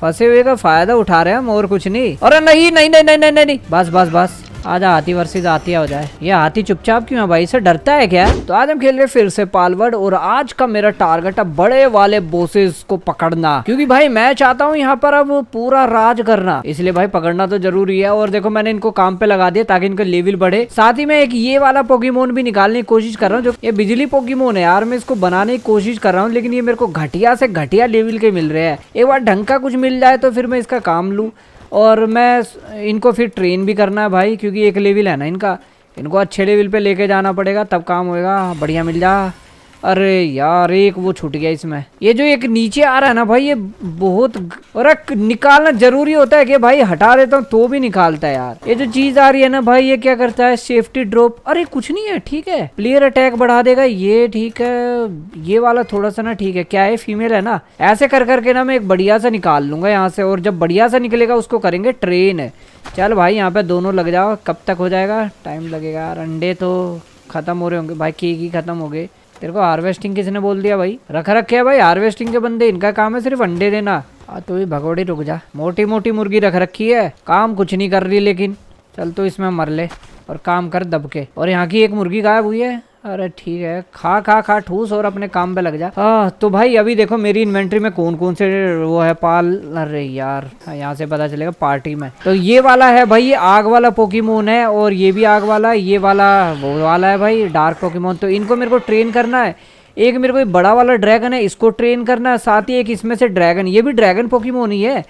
फंसे हुए का फायदा उठा रहे हम और कुछ नहीं अरे नहीं नहीं नहीं नहीं नहीं नहीं बस बस बस आजा हाथी वर्सेज हाथिया हो जाए ये हाथी चुपचाप क्यों है भाई से डरता है क्या तो आज हम खेल रहे फिर से पालवर्ड और आज का मेरा टारगेट है बड़े वाले बोसेस को पकड़ना क्योंकि भाई मैं चाहता हूँ यहाँ पर अब पूरा राज करना इसलिए भाई पकड़ना तो जरूरी है और देखो मैंने इनको काम पे लगा दिया ताकि इनका लेवल बढ़े साथ ही मैं एक ये वाला पोकीमोन भी निकालने की कोशिश कर रहा हूँ जो ये बिजली पोकीमोन है यार मैं इसको बनाने की कोशिश कर रहा हूँ लेकिन ये मेरे को घटिया से घटिया लेवल के मिल रहे हैं एक बार ढंग का कुछ मिल जाए तो फिर मैं इसका काम लू और मैं इनको फिर ट्रेन भी करना है भाई क्योंकि एक लेवल है ना इनका इनको अच्छे लेवल पे लेके जाना पड़ेगा तब काम होएगा बढ़िया मिल जा अरे यार एक वो छूट गया इसमें ये जो एक नीचे आ रहा है ना भाई ये बहुत और निकालना जरूरी होता है कि भाई हटा देता हूँ तो भी निकालता है यार ये जो चीज आ रही है ना भाई ये क्या करता है सेफ्टी ड्रॉप अरे कुछ नहीं है ठीक है प्लेयर अटैक बढ़ा देगा ये ठीक है ये वाला थोड़ा सा ना ठीक है क्या है फीमेल है ना ऐसे कर करके ना मैं एक बढ़िया सा निकाल लूंगा यहाँ से और जब बढ़िया सा निकलेगा उसको करेंगे ट्रेन है चल भाई यहाँ पे दोनों लग जाओ कब तक हो जाएगा टाइम लगेगा यार अंडे तो खत्म हो रहे होंगे भाई केक ही खत्म हो गए तेरे को हार्वेस्टिंग किसने बोल दिया भाई रख रखे है भाई हार्वेस्टिंग के बंदे इनका काम है सिर्फ अंडे देना आ तो भी भगोड़ी रुक जा मोटी मोटी मुर्गी रख रखी है काम कुछ नहीं कर रही लेकिन चल तो इसमें मर ले और काम कर दबके और यहाँ की एक मुर्गी गायब हुई है अरे ठीक है खा खा खा ठूस और अपने काम पे लग जा आ, तो भाई अभी देखो मेरी इन्वेंट्री में कौन कौन से वो है पाल अरे यार यहाँ से पता चलेगा पार्टी में तो ये वाला है भाई आग वाला पोकीमोन है और ये भी आग वाला ये वाला वो वाला है भाई डार्क पोकीमोन तो इनको मेरे को ट्रेन करना है एक मेरे को बड़ा वाला ड्रैगन है इसको ट्रेन करना है साथ ही एक इसमें से ड्रैगन ये भी ड्रैगन पोकीमोन ही है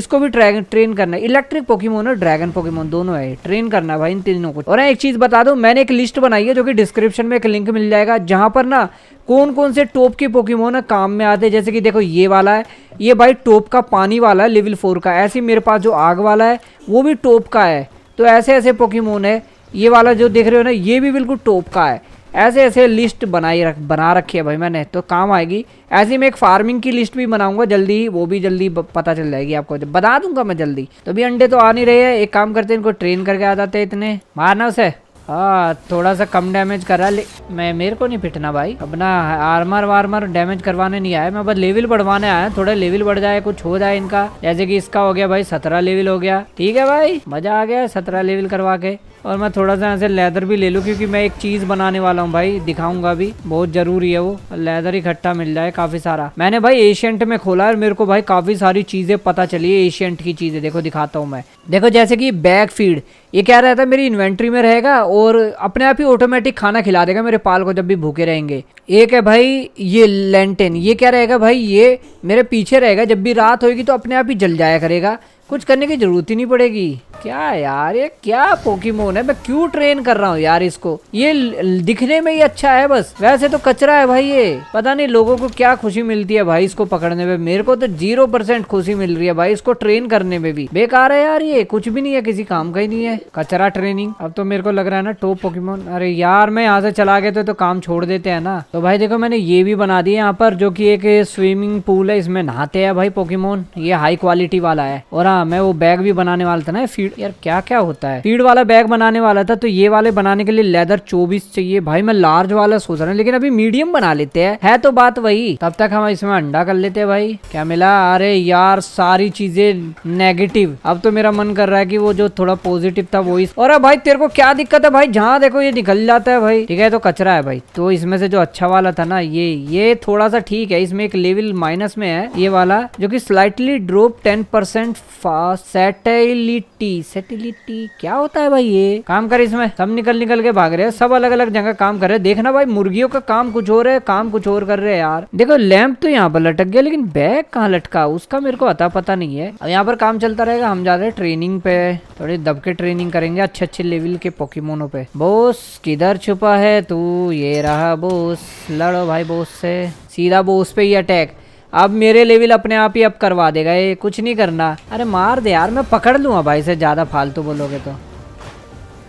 इसको भी ट्रैगन ट्रेन करना है इलेक्ट्रिक पोकीमोन और ड्रैगन पोकीमोन दोनों है ट्रेन करना है भाई इन तीनों को और एक चीज़ बता दो मैंने एक लिस्ट बनाई है जो कि डिस्क्रिप्शन में एक लिंक मिल जाएगा जहाँ पर ना कौन कौन से टोप के पोकीमोन है काम में आते हैं जैसे कि देखो ये वाला है ये भाई टोप का पानी वाला है लेवल फोर का ऐसे मेरे पास जो आग वाला है वो भी टोप का है तो ऐसे ऐसे पोकीमोन है ये वाला जो देख रहे हो ना ये भी बिल्कुल टोप का है ऐसे ऐसे लिस्ट बनाई रख बना रखी है भाई मैंने तो काम आएगी ऐसी मैं एक फार्मिंग की लिस्ट भी बनाऊंगा जल्दी वो भी जल्दी पता चल जाएगी आपको बता दूंगा मैं जल्दी तो भी अंडे तो आ नहीं रहे हैं एक काम करते हैं इनको ट्रेन करके आ जाते हैं इतने मारना उसे हाँ थोड़ा सा कम डैमेज करा ले मैं मेरे को नहीं फिटना भाई अपना आर्मर वार्मर डैमेज करवाने नहीं आया मैं बस लेवल बढ़वाने आया थोड़ा लेवल बढ़ जाए कुछ हो जाए इनका जैसे कि इसका हो गया भाई सत्रह लेवल हो गया ठीक है भाई मजा आ गया सत्रह लेवल करवा के और मैं थोड़ा सा यहाँ से लेदर भी ले लूँ क्योंकि मैं एक चीज़ बनाने वाला हूँ भाई दिखाऊंगा भी बहुत ज़रूरी है वो लेदर इकट्ठा मिल जाए काफ़ी सारा मैंने भाई एशियंट में खोला और मेरे को भाई काफ़ी सारी चीज़ें पता चली है एशियंट की चीज़ें देखो दिखाता हूँ मैं देखो जैसे कि बैग फीड ये क्या रहता है मेरी इन्वेंट्री में रहेगा और अपने आप ही ऑटोमेटिक खाना खिला देगा मेरे पाल को जब भी भूखे रहेंगे एक है भाई ये लेंटेन ये क्या रहेगा भाई ये मेरे पीछे रहेगा जब भी रात होगी तो अपने आप ही जल जाया करेगा कुछ करने की जरूरत ही नहीं पड़ेगी क्या यार ये क्या पोकीमोन है मैं क्यों ट्रेन कर रहा हूँ यार इसको ये दिखने में ही अच्छा है बस वैसे तो कचरा है भाई ये पता नहीं लोगों को क्या खुशी मिलती है भाई इसको पकड़ने में मेरे को तो जीरो परसेंट खुशी मिल रही है भाई इसको ट्रेन करने में भी बेकार है यार ये कुछ भी नहीं है किसी काम का ही नहीं है कचरा ट्रेनिंग अब तो मेरे को लग रहा है ना टोप पोकीमोन अरे यार मैं यहाँ से चला गया तो, तो काम छोड़ देते है ना तो भाई देखो मैंने ये भी बना दिया यहाँ पर जो की एक स्विमिंग पूल है इसमें नहाते है भाई पोकीमोन ये हाई क्वालिटी वाला है और हाँ, मैं वो बैग भी बनाने वाला था ना फीड यार क्या क्या होता है फीड वाला बैग बनाने वाला था तो ये वाले बनाने के लिए लेदर चौबीस चाहिए भाई मैं लार्ज वाला सोच रहा हूँ लेकिन अभी मीडियम बना लेते हैं है तो बात वही तब तक हम इसमें अंडा कर लेते हैं भाई क्या मिला अरे यार सारी चीजें नेगेटिव अब तो मेरा मन कर रहा है कि वो जो थोड़ा पॉजिटिव था वो इस और भाई तेरे को क्या दिक्कत है भाई जहाँ देखो ये निकल जाता है भाई ठीक है तो कचरा है भाई तो इसमें से जो अच्छा वाला था ना ये ये थोड़ा सा ठीक है इसमें एक लेवल माइनस में है ये वाला जो कि slightly drop ten percent alpha सेटेलिटी क्या होता है भाई ये काम कर इसमें सब निकल निकल के भाग रहे हैं सब अलग अलग जगह काम कर रहे हैं देखना भाई मुर्गियों का काम कुछ और है काम कुछ और कर रहे हैं यार देखो लैम्प तो यहाँ पर लटक गया लेकिन बैग कहाँ लटका उसका मेरे को अता पता नहीं है अब यहाँ पर काम चलता रहेगा हम जा रहे हैं ट्रेनिंग पे थोड़ी दबके ट्रेनिंग करेंगे अच्छे अच्छे लेवल के पोकीमोनो पे बोस किधर छुपा है तू ये रहा बोस लड़ो भाई बोस से सीधा बोस पे ही अटैक अब मेरे लेवल अपने आप ही अब करवा देगा ये कुछ नहीं करना अरे मार दे यार मैं पकड़ लूँगा भाई से ज़्यादा फालतू बोलोगे तो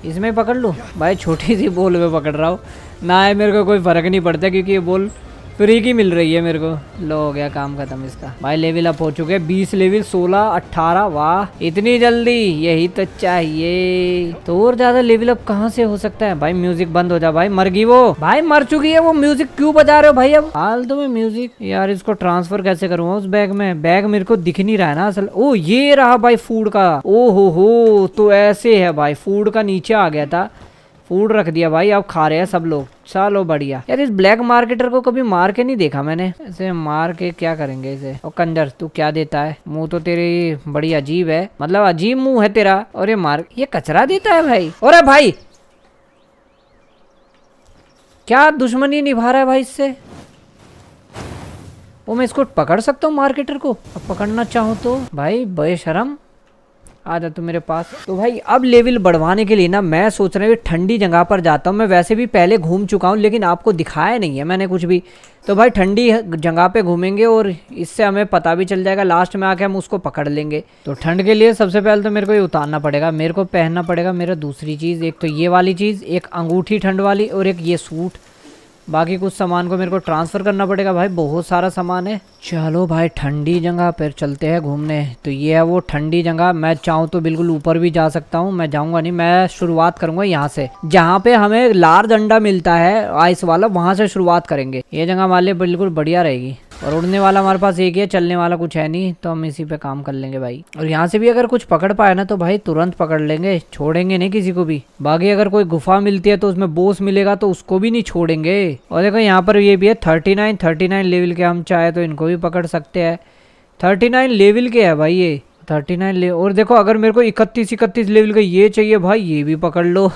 इसमें पकड़ लूँ भाई छोटी सी बोल में पकड़ रहा हूँ ना है मेरे को कोई फ़र्क नहीं पड़ता क्योंकि ये बोल फ्री की मिल रही है मेरे को लो हो गया काम खत्म इसका भाई लेवल अप हो चुके हैं बीस लेवल सोलह अट्ठारह वाह इतनी जल्दी यही तो चाहिए तो और ज्यादा लेवल अप कहाँ से हो सकता है भाई म्यूजिक बंद हो जा भाई मर गई वो भाई मर चुकी है वो म्यूजिक क्यों बजा रहे हो भाई अब हाल तो मैं म्यूजिक यार इसको ट्रांसफर कैसे करूंगा उस बैग में बैग मेरे को दिख नहीं रहा है ना असल ओ ये रहा भाई फूड का ओ हो हो तो ऐसे है भाई फूड का नीचे आ गया था फूड रख दिया भाई अब खा रहे हैं सब लोग चलो बढ़िया यार इस ब्लैक मार्केटर को कभी मार के नहीं देखा मैंने इसे मार के क्या करेंगे इसे और कंजर तू क्या देता है मुंह तो तेरी बड़ी अजीब है मतलब अजीब मुंह है तेरा और ये मार ये कचरा देता है भाई और भाई क्या दुश्मनी निभा रहा है भाई इससे वो मैं इसको पकड़ सकता हूँ मार्केटर को अब पकड़ना चाहूँ तो भाई बेशरम आ जाते मेरे पास तो भाई अब लेवल बढ़वाने के लिए ना मैं सोच रहा हूँ ठंडी जगह पर जाता हूँ मैं वैसे भी पहले घूम चुका हूँ लेकिन आपको दिखाया नहीं है मैंने कुछ भी तो भाई ठंडी जगह पे घूमेंगे और इससे हमें पता भी चल जाएगा लास्ट में आके हम उसको पकड़ लेंगे तो ठंड के लिए सबसे पहले तो मेरे को ये उतारना पड़ेगा मेरे को पहनना पड़ेगा मेरा दूसरी चीज़ एक तो ये वाली चीज़ एक अंगूठी ठंड वाली और एक ये सूट बाकी कुछ सामान को मेरे को ट्रांसफ़र करना पड़ेगा भाई बहुत सारा सामान है चलो भाई ठंडी जगह पर चलते हैं घूमने तो ये है वो ठंडी जगह मैं चाहूँ तो बिल्कुल ऊपर भी जा सकता हूँ मैं जाऊँगा नहीं मैं शुरुआत करूँगा यहाँ से जहाँ पे हमें लार्ज अंडा मिलता है आइस वाला वहाँ से शुरुआत करेंगे ये जगह हमारे लिए बिल्कुल बढ़िया रहेगी और उड़ने वाला हमारे पास एक है चलने वाला कुछ है नहीं तो हम इसी पे काम कर लेंगे भाई और यहाँ से भी अगर कुछ पकड़ पाए ना तो भाई तुरंत पकड़ लेंगे छोड़ेंगे नहीं किसी को भी बाकी अगर कोई गुफा मिलती है तो उसमें बोस मिलेगा तो उसको भी नहीं छोड़ेंगे और देखो यहाँ पर ये भी है thirty nine thirty nine level के हम चाहे तो इनको भी पकड़ सकते हैं थर्टी नाइन लेवल के है भाई ये थर्टी नाइन ले और देखो अगर मेरे को इकतीस इकतीस लेवल का ये चाहिए भाई ये भी पकड़ लो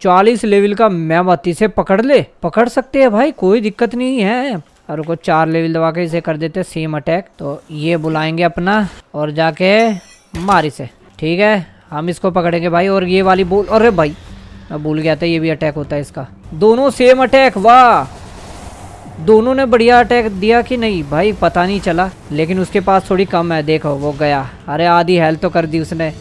चालीस लेवल का मैम अति से पकड़ ले पकड़ सकते हैं भाई कोई दिक्कत नहीं है और उसको चार लेवल दबा के इसे कर देते सेम अटैक तो ये बुलाएंगे अपना और जाके मार इसे ठीक है हम इसको पकड़ेंगे भाई और ये वाली बोल अरे भाई मैं भूल गया था ये भी अटैक होता है इसका दोनों सेम अटैक वाह दोनों ने बढ़िया अटैक दिया कि नहीं भाई पता नहीं चला लेकिन उसके पास थोड़ी कम है देखो वो गया अरे आधी हेल्थ तो कर दी उसने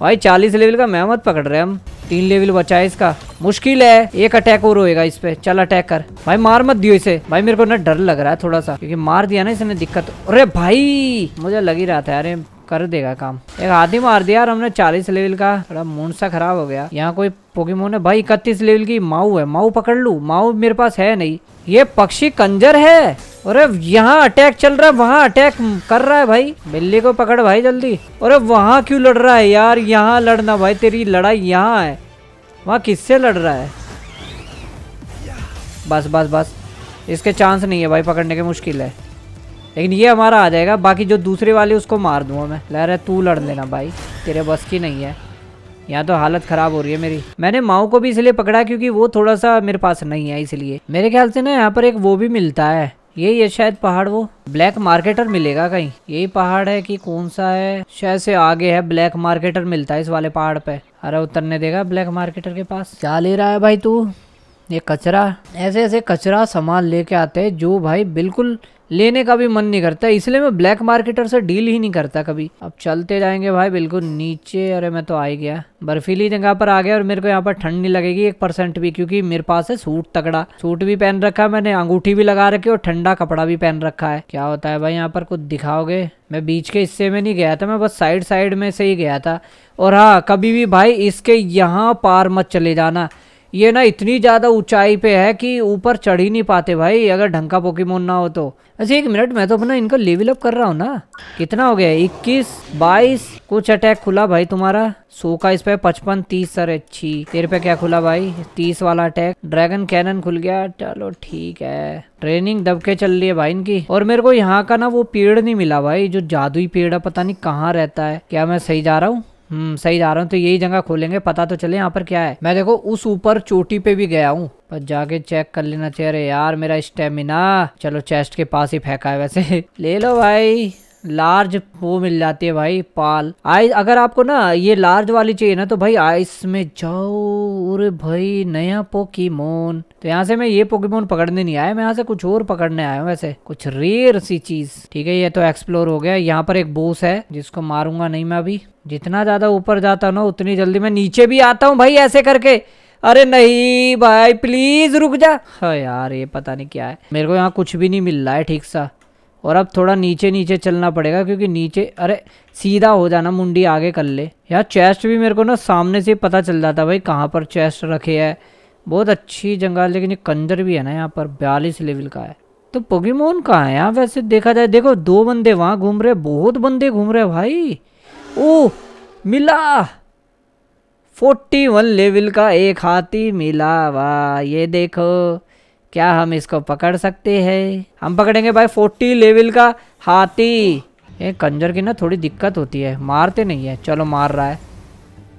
भाई चालीस लेवल का मेहमत पकड़ रहे हम तीन लेवल बचा है इसका मुश्किल है एक अटैक और होएगा इस पे चल अटैक कर भाई मार मत दियो इसे भाई मेरे को ना डर लग रहा है थोड़ा सा क्योंकि मार दिया ना इसने दिक्कत अरे भाई मुझे लग ही रहा था अरे कर देगा काम एक आधी मार दिया यार हमने चालीस लेवल का थोड़ा मूड सा खराब हो गया यहाँ कोई पोकेमोन है भाई इकतीस लेवल की माऊ है माऊ पकड़ लू माऊ मेरे पास है नहीं ये पक्षी कंजर है अरे यहाँ अटैक चल रहा है वहाँ अटैक कर रहा है भाई बिल्ली को पकड़ भाई जल्दी अरे वहाँ क्यों लड़ रहा है यार यहाँ लड़ना भाई तेरी लड़ाई यहाँ है वहाँ किससे लड़ रहा है बस बस बस इसके चांस नहीं है भाई पकड़ने के मुश्किल है लेकिन ये हमारा आ जाएगा बाकी जो दूसरे वाले उसको मार दूँगा मैं लह रहा तू लड़ लेना भाई तेरे बस की नहीं है यहाँ तो हालत ख़राब हो रही है मेरी मैंने माओ को भी इसलिए पकड़ा क्योंकि वो थोड़ा सा मेरे पास नहीं है इसलिए मेरे ख्याल से ना यहाँ पर एक वो भी मिलता है यही है शायद पहाड़ वो ब्लैक मार्केटर मिलेगा कहीं यही पहाड़ है कि कौन सा है शायद से आगे है ब्लैक मार्केटर मिलता है इस वाले पहाड़ पे अरे उतरने देगा ब्लैक मार्केटर के पास क्या ले रहा है भाई तू ये कचरा ऐसे ऐसे कचरा सामान लेके आते हैं जो भाई बिल्कुल लेने का भी मन नहीं करता इसलिए मैं ब्लैक मार्केटर से डील ही नहीं करता कभी अब चलते जाएंगे भाई बिल्कुल नीचे अरे मैं तो आ ही गया बर्फीली जगह पर आ गया और मेरे को यहाँ पर ठंड नहीं लगेगी एक परसेंट भी क्योंकि मेरे पास है सूट तगड़ा सूट भी पहन रखा है मैंने अंगूठी भी लगा रखी और ठंडा कपड़ा भी पहन रखा है क्या होता है भाई यहाँ पर कुछ दिखाओगे मैं बीच के हिस्से में नहीं गया था मैं बस साइड साइड में से ही गया था और हाँ कभी भी भाई इसके यहाँ पार मत चले जाना ये ना इतनी ज़्यादा ऊंचाई पे है कि ऊपर चढ़ ही नहीं पाते भाई अगर ढंग का पोकेमोन ना हो तो अच्छा एक मिनट मैं तो अपना इनका लेवल अप कर रहा हूँ ना कितना हो गया इक्कीस बाईस कुछ अटैक खुला भाई तुम्हारा सो का इस पे पचपन तीस सर अच्छी तेरे पे क्या खुला भाई तीस वाला अटैक ड्रैगन कैनन खुल गया चलो ठीक है ट्रेनिंग दबके चल रही है भाई इनकी और मेरे को यहाँ का ना वो पेड़ नहीं मिला भाई जो जादुई पेड़ है पता नहीं कहाँ रहता है क्या मैं सही जा रहा हूँ हम्म सही जा रहा हूँ तो यही जगह खोलेंगे पता तो चले यहाँ पर क्या है मैं देखो उस ऊपर चोटी पे भी गया हूँ पर जाके चेक कर लेना चाहिए अरे यार मेरा स्टेमिना चलो चेस्ट के पास ही फेंका है वैसे ले लो भाई लार्ज वो मिल जाती है भाई पाल आई अगर आपको ना ये लार्ज वाली चाहिए ना तो भाई आइस में जाओ अरे भाई नया पोकीमोन तो यहाँ से मैं ये पोकीमोन पकड़ने नहीं आया मैं यहाँ से कुछ और पकड़ने आया हूँ वैसे कुछ रेयर सी चीज ठीक है ये तो एक्सप्लोर हो गया यहाँ पर एक बोस है जिसको मारूंगा नहीं मैं अभी जितना ज़्यादा ऊपर जाता हूँ ना उतनी जल्दी मैं नीचे भी आता हूँ भाई ऐसे करके अरे नहीं भाई प्लीज़ रुक जा हाँ यार ये पता नहीं क्या है मेरे को यहाँ कुछ भी नहीं मिल रहा है ठीक सा और अब थोड़ा नीचे नीचे चलना पड़ेगा क्योंकि नीचे अरे सीधा हो जाना मुंडी आगे कर ले यार चेस्ट भी मेरे को ना सामने से पता चल जाता भाई कहाँ पर चेस्ट रखे है बहुत अच्छी जगह लेकिन ये कंजर भी है ना यहाँ पर बयालीस लेवल का है तो पोगीमोन कहाँ है यहाँ वैसे देखा जाए देखो दो बंदे वहाँ घूम रहे बहुत बंदे घूम रहे भाई ओ मिला फोर्टी वन लेवल का एक हाथी मिला वाह ये देखो क्या हम इसको पकड़ सकते हैं हम पकड़ेंगे भाई फोर्टी लेवल का हाथी ये कंजर की ना थोड़ी दिक्कत होती है मारते नहीं है चलो मार रहा है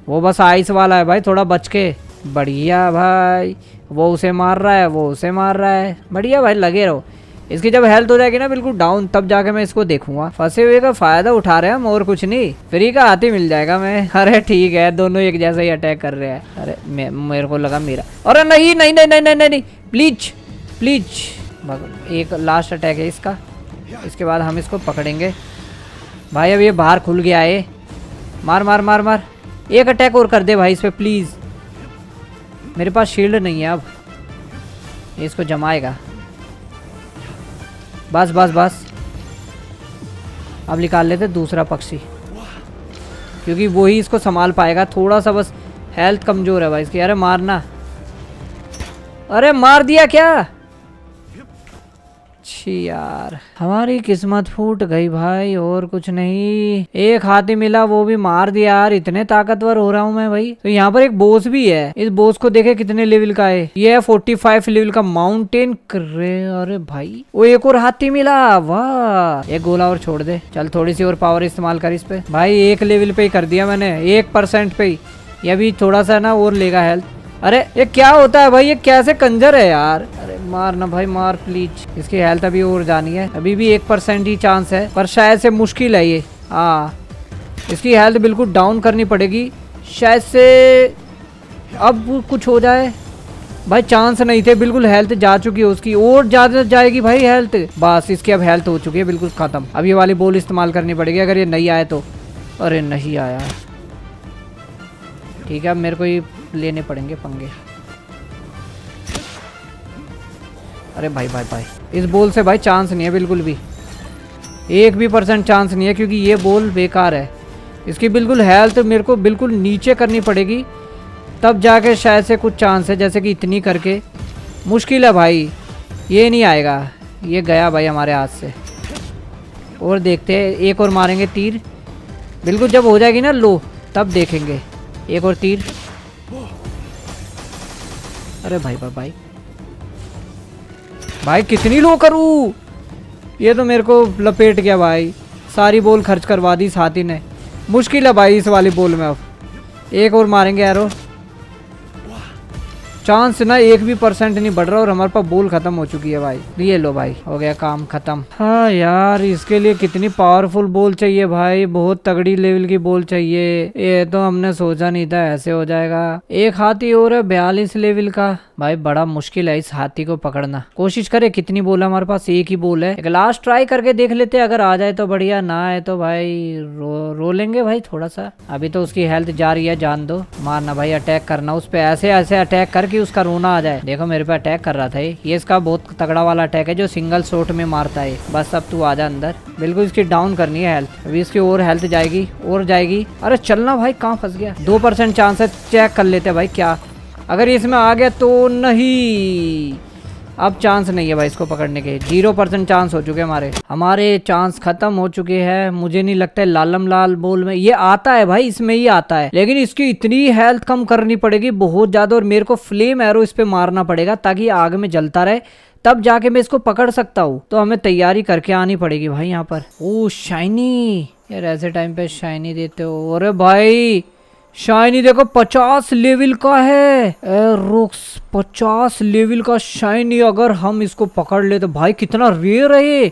वो बस आइस वाला है भाई थोड़ा बच के बढ़िया भाई वो उसे मार रहा है वो उसे मार रहा है बढ़िया भाई लगे रहो इसकी जब हेल्थ हो जाएगी ना बिल्कुल डाउन तब जाके मैं इसको देखूंगा फंसे हुए का फायदा उठा रहे हैं हम और कुछ नहीं फ्री का हाथी मिल जाएगा मैं अरे ठीक है दोनों एक जैसे ही अटैक कर रहे हैं अरे मेरे को लगा मेरा अरे नहीं नहीं नहीं नहीं नहीं नहीं, नहीं। प्लीज प्लीज एक लास्ट अटैक है इसका इसके बाद हम इसको पकड़ेंगे भाई अब ये बाहर खुल गया है मार मार मार मार एक अटैक और कर दे भाई इस पर प्लीज़ मेरे पास शील्ड नहीं है अब इसको जमाएगा बस बस बस अब निकाल लेते दूसरा पक्षी क्योंकि वही इसको संभाल पाएगा थोड़ा सा बस हेल्थ कमज़ोर है भाई इसकी अरे मारना अरे मार दिया क्या अच्छी यार हमारी किस्मत फूट गई भाई और कुछ नहीं एक हाथी मिला वो भी मार दिया यार इतने ताकतवर हो रहा हूँ मैं भाई तो यहाँ पर एक बोस भी है इस बोस को देखे कितने लेवल का है ये है फोर्टी फाइव लेवल का माउंटेन करे अरे भाई वो एक और हाथी मिला वाह एक गोला और छोड़ दे चल थोड़ी सी और पावर इस्तेमाल कर इस पे भाई एक लेवल पे ही कर दिया मैंने एक परसेंट पे ही ये भी थोड़ा सा ना और लेगा हेल्थ अरे ये क्या होता है भाई ये कैसे कंजर है यार अरे मार ना भाई मार प्लीज इसकी हेल्थ अभी और जानी है अभी भी एक परसेंट ही चांस है पर शायद से मुश्किल है ये हाँ इसकी हेल्थ बिल्कुल डाउन करनी पड़ेगी शायद से अब कुछ हो जाए भाई चांस नहीं थे बिल्कुल हेल्थ जा चुकी है उसकी और ज़्यादा जाएगी भाई हेल्थ बस इसकी अब हेल्थ हो चुकी है बिल्कुल ख़त्म अब ये वाली बोल इस्तेमाल करनी पड़ेगी अगर ये नहीं आए तो अरे नहीं आया ठीक है अब मेरे को ये लेने पड़ेंगे पंगे अरे भाई भाई भाई इस बोल से भाई चांस नहीं है बिल्कुल भी एक भी परसेंट चांस नहीं है क्योंकि ये बोल बेकार है इसकी बिल्कुल हेल्थ मेरे को बिल्कुल नीचे करनी पड़ेगी तब जाके शायद से कुछ चांस है जैसे कि इतनी करके मुश्किल है भाई ये नहीं आएगा ये गया भाई हमारे हाथ से और देखते हैं एक और मारेंगे तीर बिल्कुल जब हो जाएगी ना लो तब देखेंगे एक और तीर अरे भाई भाई भाई भाई कितनी लो करूँ ये तो मेरे को लपेट गया भाई सारी बॉल खर्च करवा दी साथी ने मुश्किल है भाई इस वाली बॉल में अब एक और मारेंगे यारो चांस ना एक भी परसेंट नहीं बढ़ रहा और हमारे पास बोल खत्म हो चुकी है भाई ये लो भाई हो गया काम खत्म हाँ यार इसके लिए कितनी पावरफुल बोल चाहिए भाई बहुत तगड़ी लेवल की बोल चाहिए ये तो हमने सोचा नहीं था ऐसे हो जाएगा एक हाथी और है बयालीस लेवल का भाई बड़ा मुश्किल है इस हाथी को पकड़ना कोशिश करे कितनी बोल है हमारे पास एक ही बोल है एक लास्ट ट्राई करके देख लेते अगर आ जाए तो बढ़िया ना आए तो भाई रो, रो लेंगे भाई थोड़ा सा अभी तो उसकी हेल्थ जा रही है जान दो मारना भाई अटैक करना उस पर ऐसे ऐसे अटैक करके कि उसका रोना आ जाए देखो मेरे पे अटैक कर रहा था ये इसका बहुत तगड़ा वाला अटैक है जो सिंगल शॉट में मारता है बस अब तू आ जा अंदर बिल्कुल इसकी डाउन करनी है हेल्थ अभी इसकी और हेल्थ जाएगी और जाएगी अरे चलना भाई कहाँ फंस गया दो परसेंट चांस है चेक कर लेते भाई क्या अगर इसमें आ गया तो नहीं अब चांस नहीं है भाई इसको पकड़ने के जीरो परसेंट चांस हो चुके हमारे हमारे चांस खत्म हो चुके हैं मुझे नहीं लगता है लालम लाल बोल में ये आता है भाई इसमें ही आता है लेकिन इसकी इतनी हेल्थ कम करनी पड़ेगी बहुत ज़्यादा और मेरे को फ्लेम एरो इस पर मारना पड़ेगा ताकि आग में जलता रहे तब जाके मैं इसको पकड़ सकता हूँ तो हमें तैयारी करके आनी पड़ेगी भाई यहाँ पर ओ शाइनी यार ऐसे टाइम पे शाइनी देते हो अरे भाई शाइनी देखो पचास लेवल का है रुक्स पचास लेवल का शाइनी अगर हम इसको पकड़ ले तो भाई कितना रेयर है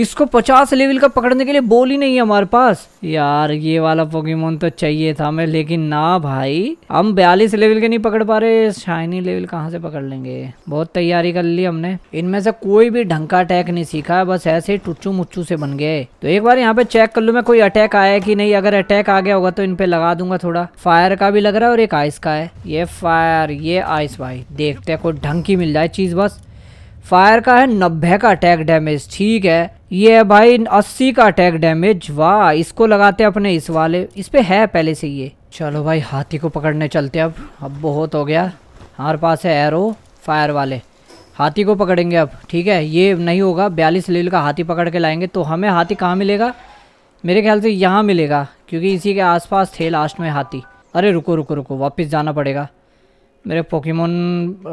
इसको पचास लेवल का पकड़ने के लिए बोल ही नहीं है हमारे पास यार ये वाला पोकेमोन तो चाहिए था हमें लेकिन ना भाई हम बयालीस लेवल के नहीं पकड़ पा रहे शाइनी लेवल कहाँ से पकड़ लेंगे बहुत तैयारी कर ली हमने इनमें से कोई भी ढंग का अटैक नहीं सीखा बस ऐसे ही टुच्चू मुच्चू से बन गए तो एक बार यहाँ पे चेक कर लू मैं कोई अटैक आया कि नहीं अगर अटैक आ गया होगा तो इनपे लगा दूंगा थोड़ा फायर का भी लग रहा है और एक आइस का है ये फायर ये आइस भाई देखते है कोई ढंग की मिल जाए चीज बस फायर का है नब्बे का अटैक डैमेज ठीक है ये है भाई अस्सी का अटैक डैमेज वाह इसको लगाते अपने इस वाले इस पे है पहले से ये चलो भाई हाथी को पकड़ने चलते अब अब बहुत हो गया हमारे पास है एरो फायर वाले हाथी को पकड़ेंगे अब ठीक है ये नहीं होगा बयालीस लील का हाथी पकड़ के लाएंगे तो हमें हाथी कहाँ मिलेगा मेरे ख्याल से यहाँ मिलेगा क्योंकि इसी के आसपास थे लास्ट में हाथी अरे रुको रुको रुको वापस जाना पड़ेगा मेरे पोकेमोन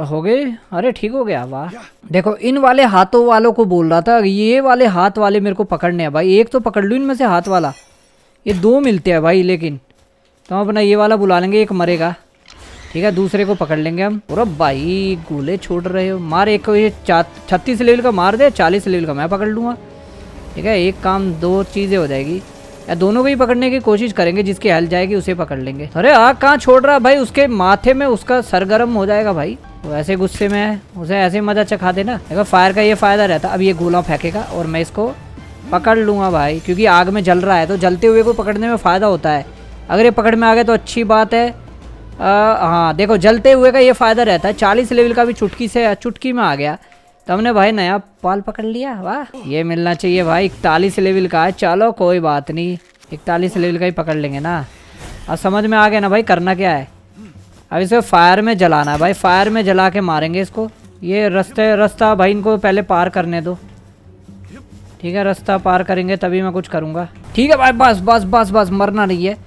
हो गए अरे ठीक हो गया वाह देखो इन वाले हाथों वालों को बोल रहा था ये वाले हाथ वाले मेरे को पकड़ने हैं भाई एक तो पकड़ लूँ इनमें से हाथ वाला ये दो मिलते हैं भाई लेकिन तो हम अपना ये वाला बुला लेंगे एक मरेगा ठीक है दूसरे को पकड़ लेंगे हम और भाई गोले छोड़ रहे हो मार एक को ये छत्तीस लेवल का मार दे चालीस लेवल का मैं पकड़ लूँगा ठीक है एक काम दो चीज़ें हो जाएगी या दोनों को ही पकड़ने की कोशिश करेंगे जिसकी हेल्थ जाएगी उसे पकड़ लेंगे अरे आग कहाँ छोड़ रहा भाई उसके माथे में उसका सरगर्म हो जाएगा भाई वो ऐसे गुस्से में है उसे ऐसे मजा चखा देना देखो फायर का ये फायदा रहता अब ये गोला फेंकेगा और मैं इसको पकड़ लूँगा भाई क्योंकि आग में जल रहा है तो जलते हुए को पकड़ने में फ़ायदा होता है अगर ये पकड़ में आ गए तो अच्छी बात है हाँ देखो जलते हुए का ये फ़ायदा रहता है चालीस लेवल का भी चुटकी से चुटकी में आ गया तुमने भाई नया पाल पकड़ लिया वाह ये मिलना चाहिए भाई इकतालीस लेवल का है चलो कोई बात नहीं इकतालीस लेवल का ही पकड़ लेंगे ना अब समझ में आ गया ना भाई करना क्या है अब इसे फायर में जलाना है भाई फायर में जला के मारेंगे इसको ये रास्ते रास्ता भाई इनको पहले पार करने दो ठीक है रास्ता पार करेंगे तभी मैं कुछ करूँगा ठीक है भाई बस बस बस बस मरना नहीं है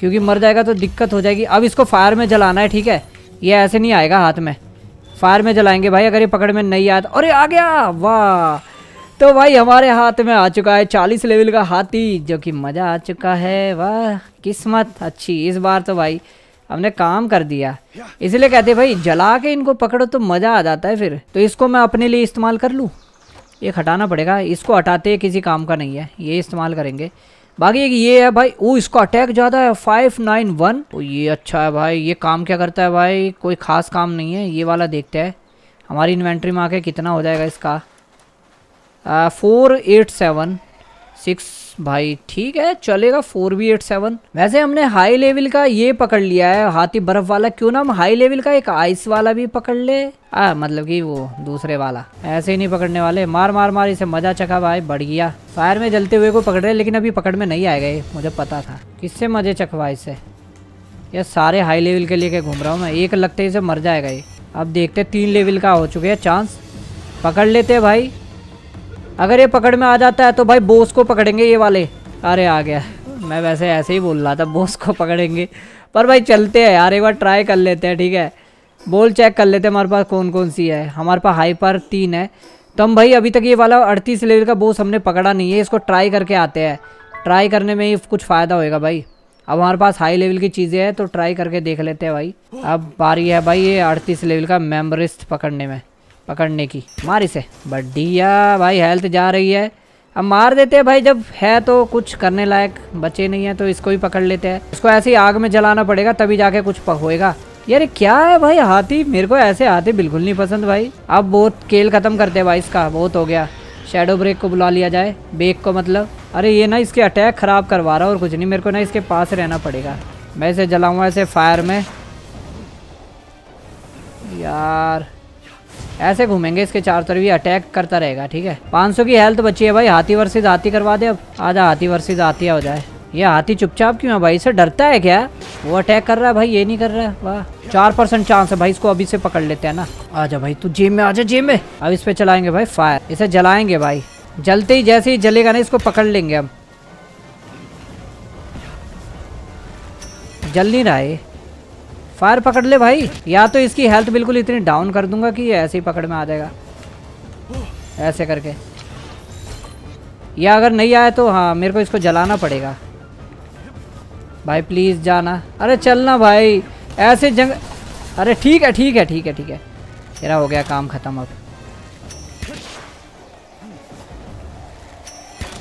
क्योंकि मर जाएगा तो दिक्कत हो जाएगी अब इसको फायर में जलाना है ठीक है ये ऐसे नहीं आएगा हाथ में फायर में जलाएंगे भाई अगर ये पकड़ में नहीं आता तो। अरे आ गया वाह तो भाई हमारे हाथ में आ चुका है चालीस लेवल का हाथी जो कि मज़ा आ चुका है वाह किस्मत अच्छी इस बार तो भाई हमने काम कर दिया इसलिए कहते भाई जला के इनको पकड़ो तो मज़ा आ जाता है फिर तो इसको मैं अपने लिए इस्तेमाल कर लूँ ये हटाना पड़ेगा इसको हटाते किसी काम का नहीं है ये इस्तेमाल करेंगे बाकी एक ये है भाई वो इसको अटैक ज़्यादा है फाइव नाइन वन तो ये अच्छा है भाई ये काम क्या करता है भाई कोई ख़ास काम नहीं है ये वाला देखते हैं हमारी इन्वेंट्री में आके कितना हो जाएगा इसका फोर एट सेवन सिक्स भाई ठीक है चलेगा फोर भी एट सेवन वैसे हमने हाई लेवल का ये पकड़ लिया है हाथी बर्फ वाला क्यों ना हम हाई लेवल का एक आइस वाला भी पकड़ ले आ, मतलब कि वो दूसरे वाला ऐसे ही नहीं पकड़ने वाले मार मार मार इसे मजा चखा भाई बढ़ गया फायर में जलते हुए को पकड़ रहे लेकिन अभी पकड़ में नहीं आएगा ये मुझे पता था किससे मजे चखवा इसे यार सारे हाई लेवल के लेके घूम रहा हूँ मैं एक लगते ही से मर जाएगा ये अब देखते तीन लेवल का हो चुके हैं चांस पकड़ लेते हैं भाई अगर ये पकड़ में आ जाता है तो भाई बोस को पकड़ेंगे ये वाले अरे आ गया मैं वैसे ऐसे ही बोल रहा था बोस को पकड़ेंगे पर भाई चलते हैं यार एक बार ट्राई कर लेते हैं ठीक है बोल चेक कर लेते हैं हमारे पास कौन कौन सी है हमारे पास हाइपर तीन है तो हम भाई अभी तक ये वाला अड़तीस लेवल का बोस हमने पकड़ा नहीं है इसको ट्राई करके आते हैं ट्राई करने में ही कुछ फ़ायदा होएगा भाई अब हमारे पास हाई लेवल की चीज़ें हैं तो ट्राई करके देख लेते हैं भाई अब बारी है भाई ये अड़तीस लेवल का मेम्बरिस्ट पकड़ने में पकड़ने की मार इसे बढ़िया भाई हेल्थ जा रही है अब मार देते हैं भाई जब है तो कुछ करने लायक बचे नहीं है तो इसको ही पकड़ लेते हैं इसको ऐसे ही आग में जलाना पड़ेगा तभी जाके कुछ होएगा यार क्या है भाई हाथी मेरे को ऐसे हाथी बिल्कुल नहीं पसंद भाई अब बहुत केल ख़त्म करते हैं भाई इसका बहुत हो गया शेडो ब्रेक को बुला लिया जाए बेक को मतलब अरे ये ना इसके अटैक ख़राब करवा रहा और कुछ नहीं मेरे को ना इसके पास रहना पड़ेगा मैं इसे जलाऊँगा ऐसे फायर में यार ऐसे घूमेंगे इसके चार तरफ ये अटैक करता रहेगा ठीक है 500 की हेल्थ बची है भाई हाथी वर्सेज हाथी करवा दे अब आधा हाथी वर्सेज हाथी हो जाए ये हाथी चुपचाप क्यों है भाई इसे डरता है क्या वो अटैक कर रहा है भाई ये नहीं कर रहा है वाह चार परसेंट चांस है भाई इसको अभी से पकड़ लेते हैं ना आजा भाई तू जेब में आजा जेब में अब इस पे चलाएंगे भाई फायर इसे जलाएंगे भाई जलते ही जैसे ही जलेगा ना इसको पकड़ लेंगे हम जल नहीं रहा है फायर पकड़ ले भाई या तो इसकी हेल्थ बिल्कुल इतनी डाउन कर दूंगा कि ये ऐसे ही पकड़ में आ जाएगा ऐसे करके या अगर नहीं आया तो हाँ मेरे को इसको जलाना पड़ेगा भाई प्लीज़ जाना अरे चलना भाई ऐसे जंग अरे ठीक है ठीक है ठीक है ठीक है तेरा हो गया काम ख़त्म अब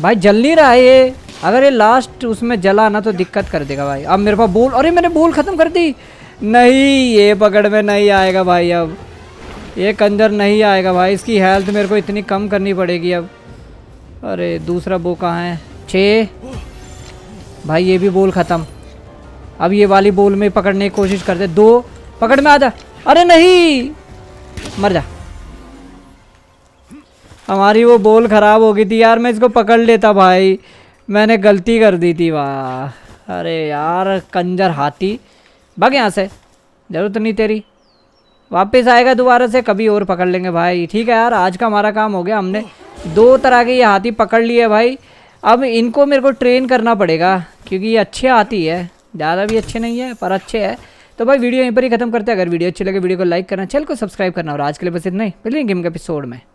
भाई जल नहीं रहा है ये अगर ये लास्ट उसमें जला ना तो दिक्कत कर देगा भाई अब मेरे पास बोल अरे मैंने बोल ख़त्म कर दी नहीं ये पकड़ में नहीं आएगा भाई अब ये कंजर नहीं आएगा भाई इसकी हेल्थ मेरे को इतनी कम करनी पड़ेगी अब अरे दूसरा बो कहाँ है छ भाई ये भी बोल ख़त्म अब ये वाली बोल में पकड़ने की कोशिश करते दो पकड़ में आ जा अरे नहीं मर जा हमारी वो बोल ख़राब हो गई थी यार मैं इसको पकड़ लेता भाई मैंने गलती कर दी थी वाह अरे यार कंजर हाथी भाग यहाँ से ज़रूरत नहीं तेरी वापस आएगा दोबारा से कभी और पकड़ लेंगे भाई ठीक है यार आज का हमारा काम हो गया हमने दो तरह के ये हाथी पकड़ लिए भाई अब इनको मेरे को ट्रेन करना पड़ेगा क्योंकि ये अच्छे हाथी है ज़्यादा भी अच्छे नहीं है पर अच्छे है तो भाई वीडियो यहीं पर ही खत्म करते हैं अगर वीडियो अच्छी लगे वीडियो को लाइक करना चैनल को सब्सक्राइब करना और आज के लिए बस इतना ही मिलेंगे गेम के एपिसोड में